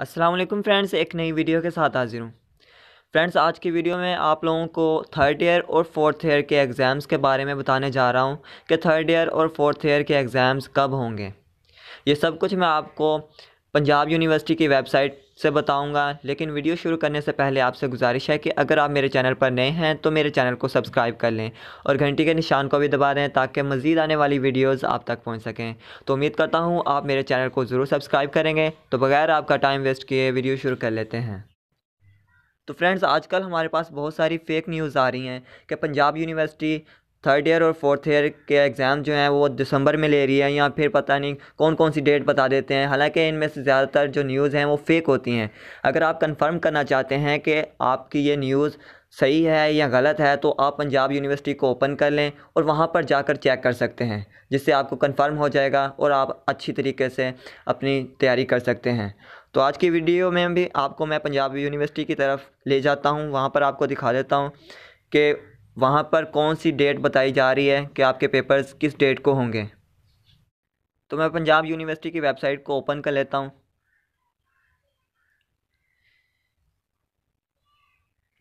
Aslam friends एक नई video के साथ हाजिर हूँ फ्रेंड्स आज की वीडियो में आप लोगों को थर्ड ईयर और फोर्थ ईयर के एग्ज़ाम्स के बारे में बताने जा रहा हूँ कि थर्ड ईयर और फोर्थ ईयर के एग्ज़ाम्स कब होंगे ये सब कुछ मैं आपको पंजाब यूनिवर्सिटी की वेबसाइट से बताऊंगा लेकिन वीडियो शुरू करने से पहले आपसे गुजारिश है कि अगर आप मेरे चैनल पर नए हैं तो मेरे चैनल को सब्सक्राइब कर लें और घंटी के निशान को भी दबा दें ताकि मज़ीद आने वाली वीडियोस आप तक पहुंच सकें तो उम्मीद करता हूं आप मेरे चैनल को ज़रूर सब्सक्राइब करेंगे तो बगैर आपका टाइम वेस्ट किए वीडियो शुरू कर लेते हैं तो फ्रेंड्स आजकल हमारे पास बहुत सारी फेक न्यूज़ आ रही हैं कि पंजाब यूनिवर्सिटी थर्ड ईयर और फोर्थ ईयर के एग्ज़ाम जो हैं वो दिसंबर में ले रही है या फिर पता नहीं कौन कौन सी डेट बता देते हैं हालांकि इनमें से ज़्यादातर जो न्यूज़ हैं वो फेक होती हैं अगर आप कंफर्म करना चाहते हैं कि आपकी ये न्यूज़ सही है या गलत है तो आप पंजाब यूनिवर्सिटी को ओपन कर लें और वहाँ पर जाकर चेक कर सकते हैं जिससे आपको कंफर्म हो जाएगा और आप अच्छी तरीके से अपनी तैयारी कर सकते हैं तो आज की वीडियो में भी आपको मैं पंजाब यूनिवर्सिटी की तरफ ले जाता हूँ वहाँ पर आपको दिखा देता हूँ कि वहाँ पर कौन सी डेट बताई जा रही है कि आपके पेपर्स किस डेट को होंगे तो मैं पंजाब यूनिवर्सिटी की वेबसाइट को ओपन कर लेता हूँ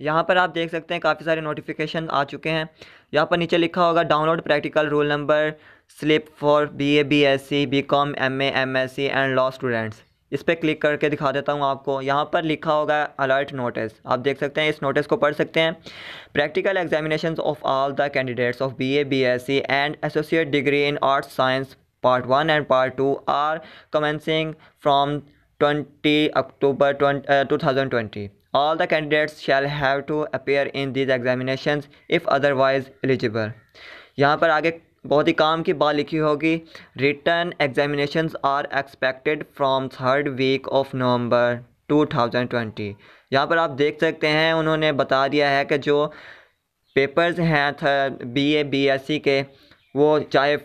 यहाँ पर आप देख सकते हैं काफ़ी सारे नोटिफिकेशन आ चुके हैं यहाँ पर नीचे लिखा होगा download practical roll number slip for B A B S C B com M A M S C and law students इस पर क्लिक करके दिखा देता हूँ आपको यहाँ पर लिखा होगा अलर्ट नोटिस आप देख सकते हैं इस नोटिस को पढ़ सकते हैं practical examination of all the candidates of B A B S C and associate degree in arts science part one and part two are commencing from twenty October two thousand twenty all the candidates shall have to appear in these examinations if otherwise eligible यहाँ पर आगे बहुत ही काम की बात लिखी होगी return examination are expected from third week of thousand twenty यहाँ पर आप देख सकते हैं उन्होंने बता दिया है कि जो पेपर्स हैं B A B S C के वो चाहे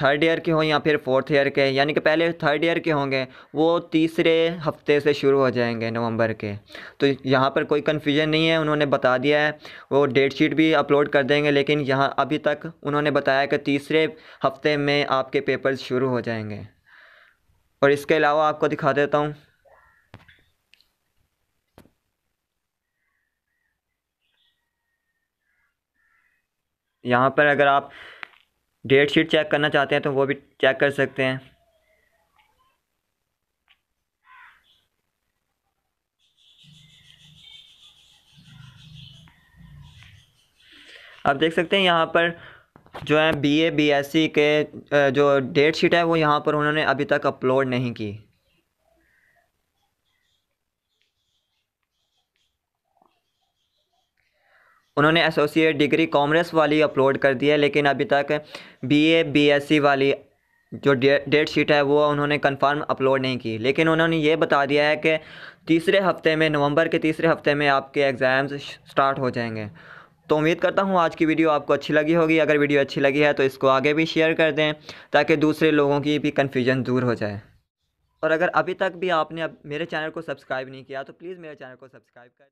थर्ड ईयर के हों या फिर फोर्थ ईयर के यानी कि पहले थर्ड ईयर के होंगे वो तीसरे हफ्ते से शुरू हो जाएंगे नवंबर के तो यहाँ पर कोई कन्फ्यूजन नहीं है उन्होंने बता दिया है वो डेट शीट भी अपलोड कर देंगे लेकिन यहाँ अभी तक उन्होंने बताया कि तीसरे हफ्ते में आपके पेपर्स शुरू हो जाएंगे और इसके अलावा आपको दिखा देता हूँ यहाँ पर अगर आप डेट शीट चेक करना चाहते हैं तो वो भी चेक कर सकते हैं आप देख सकते हैं यहाँ पर जो है B A B S C के जो डेट शीट है वो यहाँ पर उन्होंने अभी तक अपलोड नहीं की उन्होंने एसोसिएट डिग्री कॉमर्स वाली अपलोड कर दी है लेकिन अभी तक बीए बीएससी वाली जो डेट शीट है वो उन्होंने कंफर्म अपलोड नहीं की लेकिन उन्होंने ये बता दिया है कि तीसरे हफ्ते में नवंबर के तीसरे हफ्ते में आपके एग्ज़ाम्स स्टार्ट हो जाएंगे तो उम्मीद करता हूँ आज की वीडियो आपको अच्छी लगी होगी अगर वीडियो अच्छी लगी है तो इसको आगे भी शेयर कर दें ताकि दूसरे लोगों की भी कन्फ्यूजन दूर हो जाए और अगर अभी तक भी आपने अब मेरे चैनल को सब्सक्राइब नहीं किया तो प्लीज़ मेरे चैनल को सब्सक्राइब कर